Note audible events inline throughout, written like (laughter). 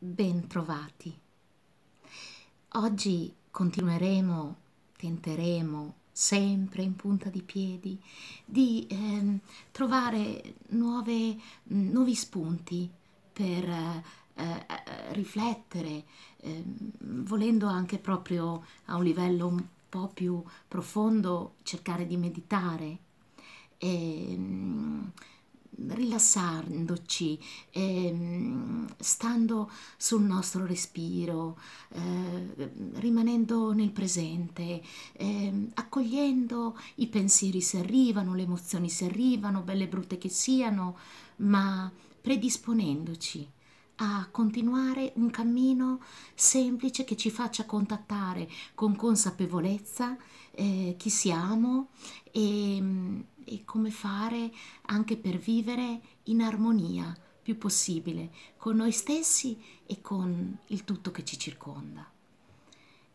Bentrovati. Oggi continueremo, tenteremo sempre in punta di piedi di eh, trovare nuove, mm, nuovi spunti per eh, eh riflettere, eh, volendo anche proprio a un livello un po' più profondo cercare di meditare e ehm, ricassandoci, ehm, stando sul nostro respiro, eh, rimanendo nel presente, ehm, accogliendo i pensieri se arrivano, le emozioni se arrivano, belle e brutte che siano, ma predisponendoci a continuare un cammino semplice che ci faccia contattare con consapevolezza eh, chi siamo e ehm, e come fare anche per vivere in armonia più possibile con noi stessi e con il tutto che ci circonda.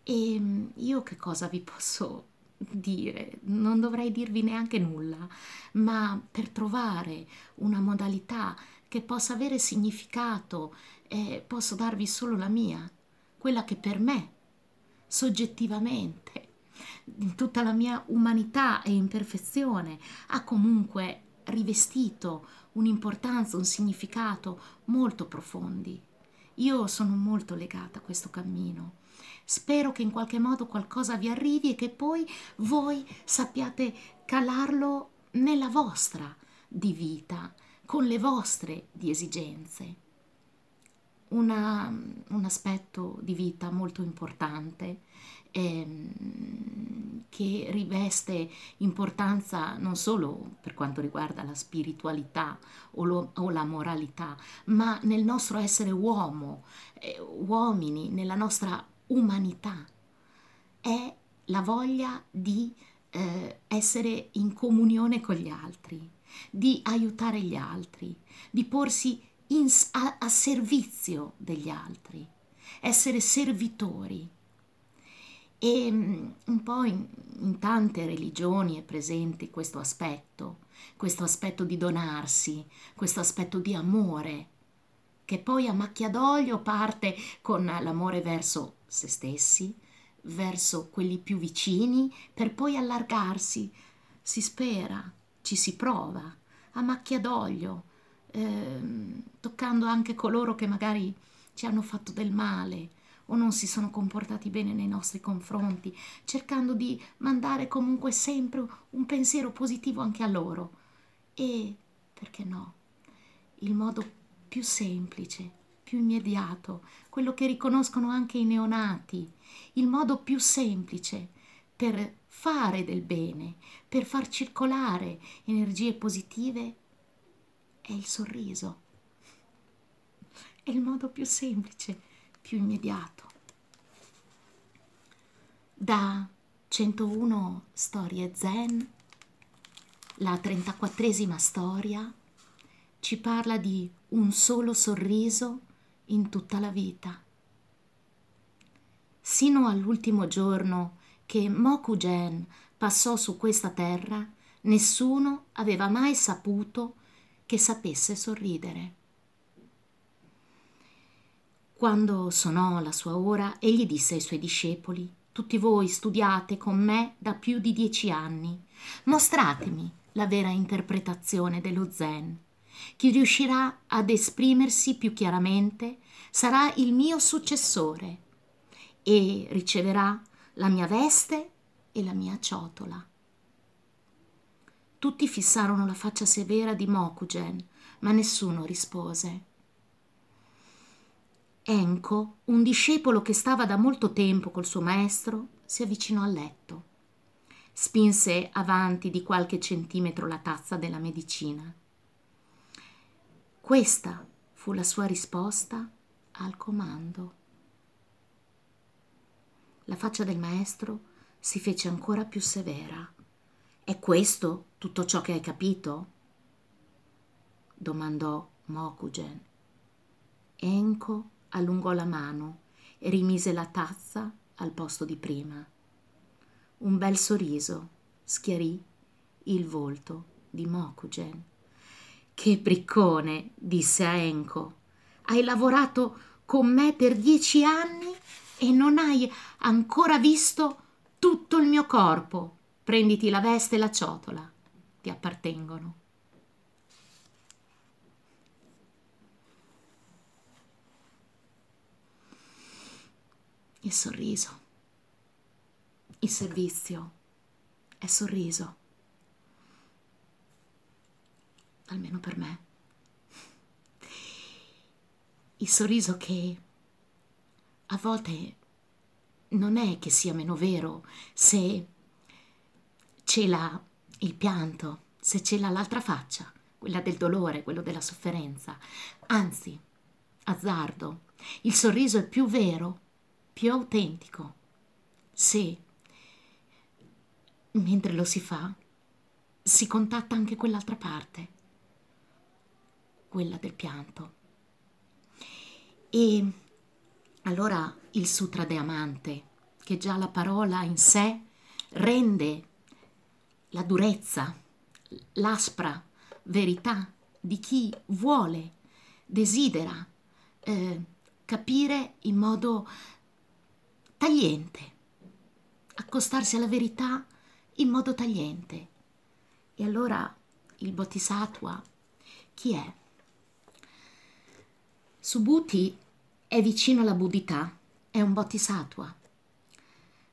E ehm, io che cosa vi posso dire? Non dovrei dirvi neanche nulla, ma per trovare una modalità che possa avere significato eh, posso darvi solo la mia, quella che per me, soggettivamente, tutta la mia umanità e imperfezione, ha comunque rivestito un'importanza, un significato molto profondi. Io sono molto legata a questo cammino. Spero che in qualche modo qualcosa vi arrivi e che poi voi sappiate calarlo nella vostra di vita, con le vostre di esigenze una, un aspetto di vita molto importante ehm, che riveste importanza non solo per quanto riguarda la spiritualità o, lo, o la moralità, ma nel nostro essere uomo, eh, uomini, nella nostra umanità. È la voglia di eh, essere in comunione con gli altri, di aiutare gli altri, di porsi in, a, a servizio degli altri, essere servitori. E mm, un po' in, in, tante religioni è presente questo aspetto, questo aspetto di donarsi, questo aspetto di amore, che poi a macchia d'olio parte con l'amore verso se stessi, verso quelli più vicini, per poi allargarsi. Si spera, ci si prova, a macchia d'olio, Ehm, toccando anche coloro che magari ci hanno fatto del male o non si sono comportati bene nei nostri confronti, cercando di mandare comunque sempre un pensiero positivo anche a loro. E, perché no, il modo più semplice, più immediato, quello che riconoscono anche i neonati, il modo più semplice per fare del bene, per far circolare energie positive è il sorriso. È il modo più semplice, più immediato. Da 101 storie zen, la 34esima storia ci parla di un solo sorriso in tutta la vita. Sino all'ultimo giorno che Mokugen passò su questa terra, nessuno aveva mai saputo che sapesse sorridere. Quando sonò la sua ora, egli disse ai suoi discepoli, tutti voi studiate con me da più di dieci anni, mostratemi la vera interpretazione dello zen. Chi riuscirà ad esprimersi più chiaramente sarà il mio successore e riceverà la mia veste e la mia ciotola. Tutti fissarono la faccia severa di Mokugen, ma nessuno rispose. Enko, un discepolo che stava da molto tempo col suo maestro, si avvicinò al letto. Spinse avanti di qualche centimetro la tazza della medicina. Questa fu la sua risposta al comando. La faccia del maestro si fece ancora più severa. È questo tutto ciò che hai capito? domandò Mokugen. Enko allungò la mano e rimise la tazza al posto di prima. Un bel sorriso schiarì il volto di Mokugen. Che briccone, disse a Enko. Hai lavorato con me per dieci anni e non hai ancora visto tutto il mio corpo. Prenditi la veste e la ciotola ti appartengono. Il sorriso, il servizio è sorriso, almeno per me. Il sorriso che a volte non è che sia meno vero se ce l'ha il pianto, se ce l'ha l'altra faccia, quella del dolore, quello della sofferenza. Anzi, azzardo, il sorriso è più vero, più autentico, se, mentre lo si fa, si contatta anche quell'altra parte, quella del pianto. E allora il Sutra de Amante, che già la parola in sé rende la durezza, l'aspra verità di chi vuole, desidera eh, capire in modo tagliente, accostarsi alla verità in modo tagliente. E allora il Bodhisattva chi è? Subhuti è vicino alla buddhità, è un Bodhisattva.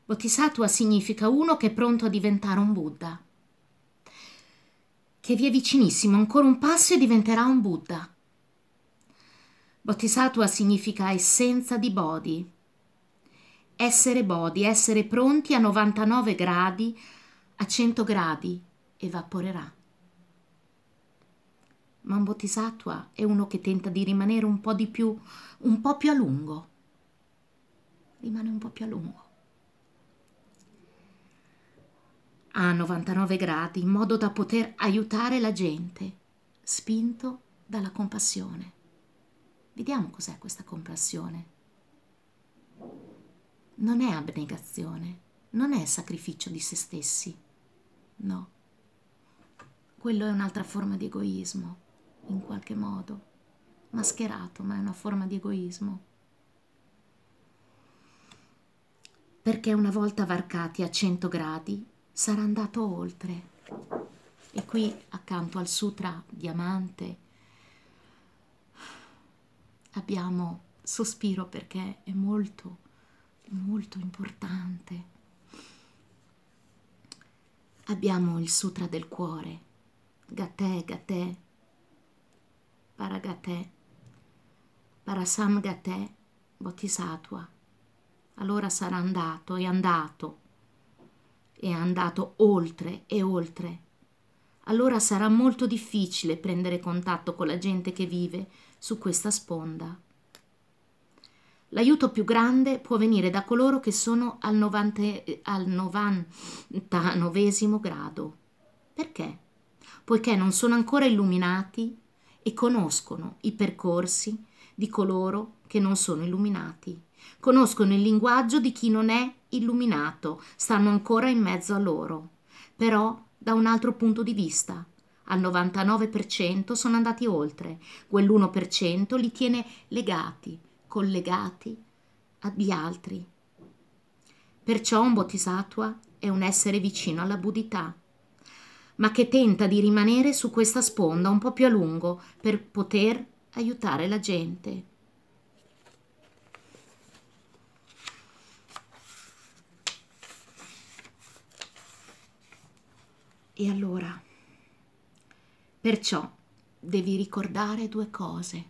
Bodhisattva significa uno che è pronto a diventare un Buddha che vi è vicinissimo, ancora un passo e diventerà un Buddha. Bodhisattva significa essenza di body. Essere body, essere pronti a 99 gradi, a 100 gradi, evaporerà. Ma un Bodhisattva è uno che tenta di rimanere un po' di più, un po' più a lungo. Rimane un po' più a lungo. a 99 gradi in modo da poter aiutare la gente, spinto dalla compassione. Vediamo cos'è questa compassione. Non è abnegazione, non è sacrificio di se stessi, no. Quello è un'altra forma di egoismo, in qualche modo, mascherato, ma è una forma di egoismo. Perché una volta varcati a 100 gradi sarà andato oltre. E qui accanto al sutra diamante abbiamo sospiro perché è molto, molto importante. Abbiamo il sutra del cuore, Gatè, Gatè, Paragatè, Parasam Gatè, Bodhisattva. Allora sarà andato, è andato è andato oltre e oltre. Allora sarà molto difficile prendere contatto con la gente che vive su questa sponda. L'aiuto più grande può venire da coloro che sono al, 90, 99 grado. Perché? Poiché non sono ancora illuminati e conoscono i percorsi di coloro che non sono illuminati. Conoscono il linguaggio di chi non è illuminato, stanno ancora in mezzo a loro, però da un altro punto di vista. Al 99% sono andati oltre, quell'1% li tiene legati, collegati agli altri. Perciò un bodhisattva è un essere vicino alla buddhità, ma che tenta di rimanere su questa sponda un po' più a lungo per poter aiutare la gente. E allora, perciò devi ricordare due cose.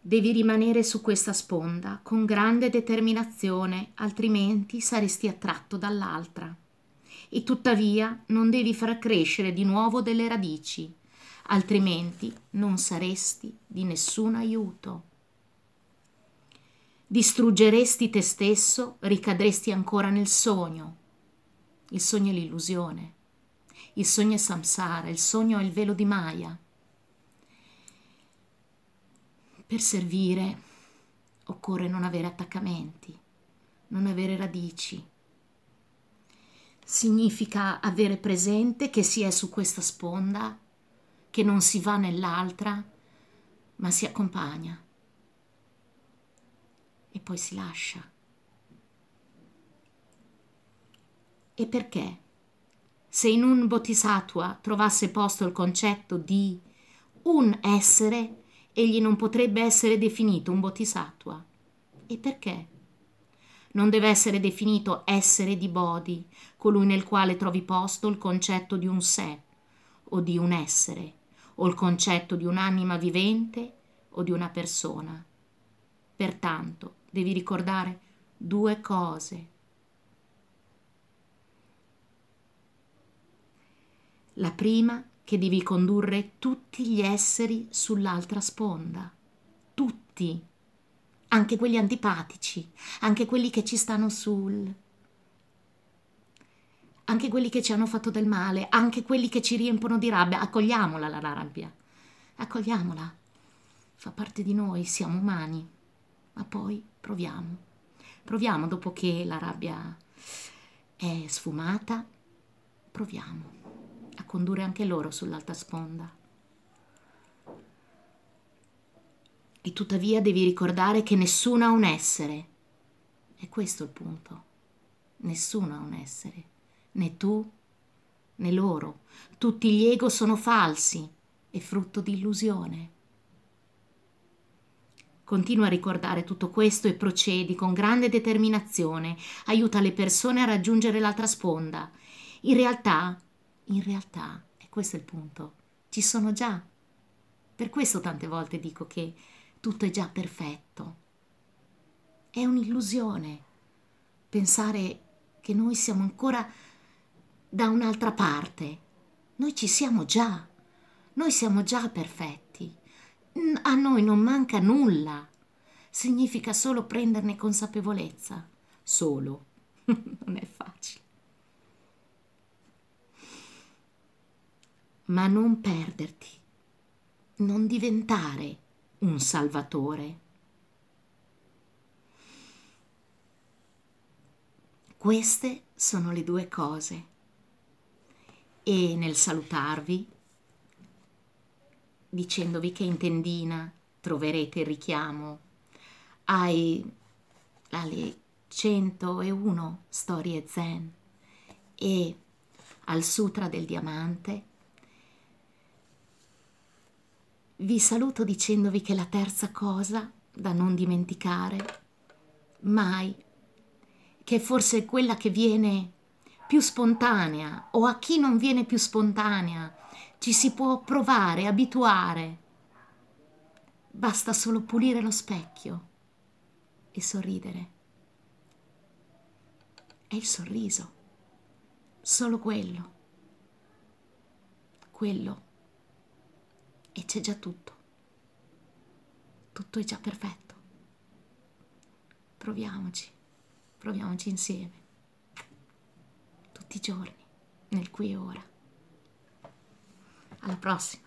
Devi rimanere su questa sponda con grande determinazione, altrimenti saresti attratto dall'altra. E tuttavia non devi far crescere di nuovo delle radici, altrimenti non saresti di nessun aiuto. Distruggeresti te stesso, ricadresti ancora nel sogno, il sogno è l'illusione, il sogno è samsara, il sogno è il velo di Maya. Per servire occorre non avere attaccamenti, non avere radici. Significa avere presente che si è su questa sponda, che non si va nell'altra, ma si accompagna e poi si lascia. E perché? Se in un bodhisattva trovasse posto il concetto di un essere, egli non potrebbe essere definito un bodhisattva. E perché? Non deve essere definito essere di Bodhi, colui nel quale trovi posto il concetto di un sé o di un essere, o il concetto di un'anima vivente o di una persona. Pertanto devi ricordare due cose. la prima che devi condurre tutti gli esseri sull'altra sponda, tutti, anche quelli antipatici, anche quelli che ci stanno sul, anche quelli che ci hanno fatto del male, anche quelli che ci riempono di rabbia, accogliamola la rabbia, accogliamola, fa parte di noi, siamo umani, ma poi proviamo, proviamo dopo che la rabbia è sfumata, proviamo a condurre anche loro sull'alta sponda. E tuttavia devi ricordare che nessuno ha un essere. E questo è il punto. Nessuno ha un essere, né tu né loro. Tutti gli ego sono falsi e frutto di illusione. Continua a ricordare tutto questo e procedi con grande determinazione, aiuta le persone a raggiungere l'altra sponda. In realtà in realtà, e questo è il punto, ci sono già. Per questo tante volte dico che tutto è già perfetto. È un'illusione pensare che noi siamo ancora da un'altra parte. Noi ci siamo già, noi siamo già perfetti. A noi non manca nulla. Significa solo prenderne consapevolezza. Solo. (laughs) non è ma non perderti, non diventare un salvatore. Queste sono le due cose. E nel salutarvi, dicendovi che in tendina troverete il richiamo ai, alle 101 storie zen e al Sutra del Diamante vi saluto dicendovi che la terza cosa da non dimenticare mai, che è forse quella che viene più spontanea o a chi non viene più spontanea, ci si può provare, abituare. Basta solo pulire lo specchio e sorridere. È il sorriso, solo quello, quello e c'è già tutto. Tutto è già perfetto. Proviamoci, proviamoci insieme, tutti i giorni, nel qui e ora. Alla prossima!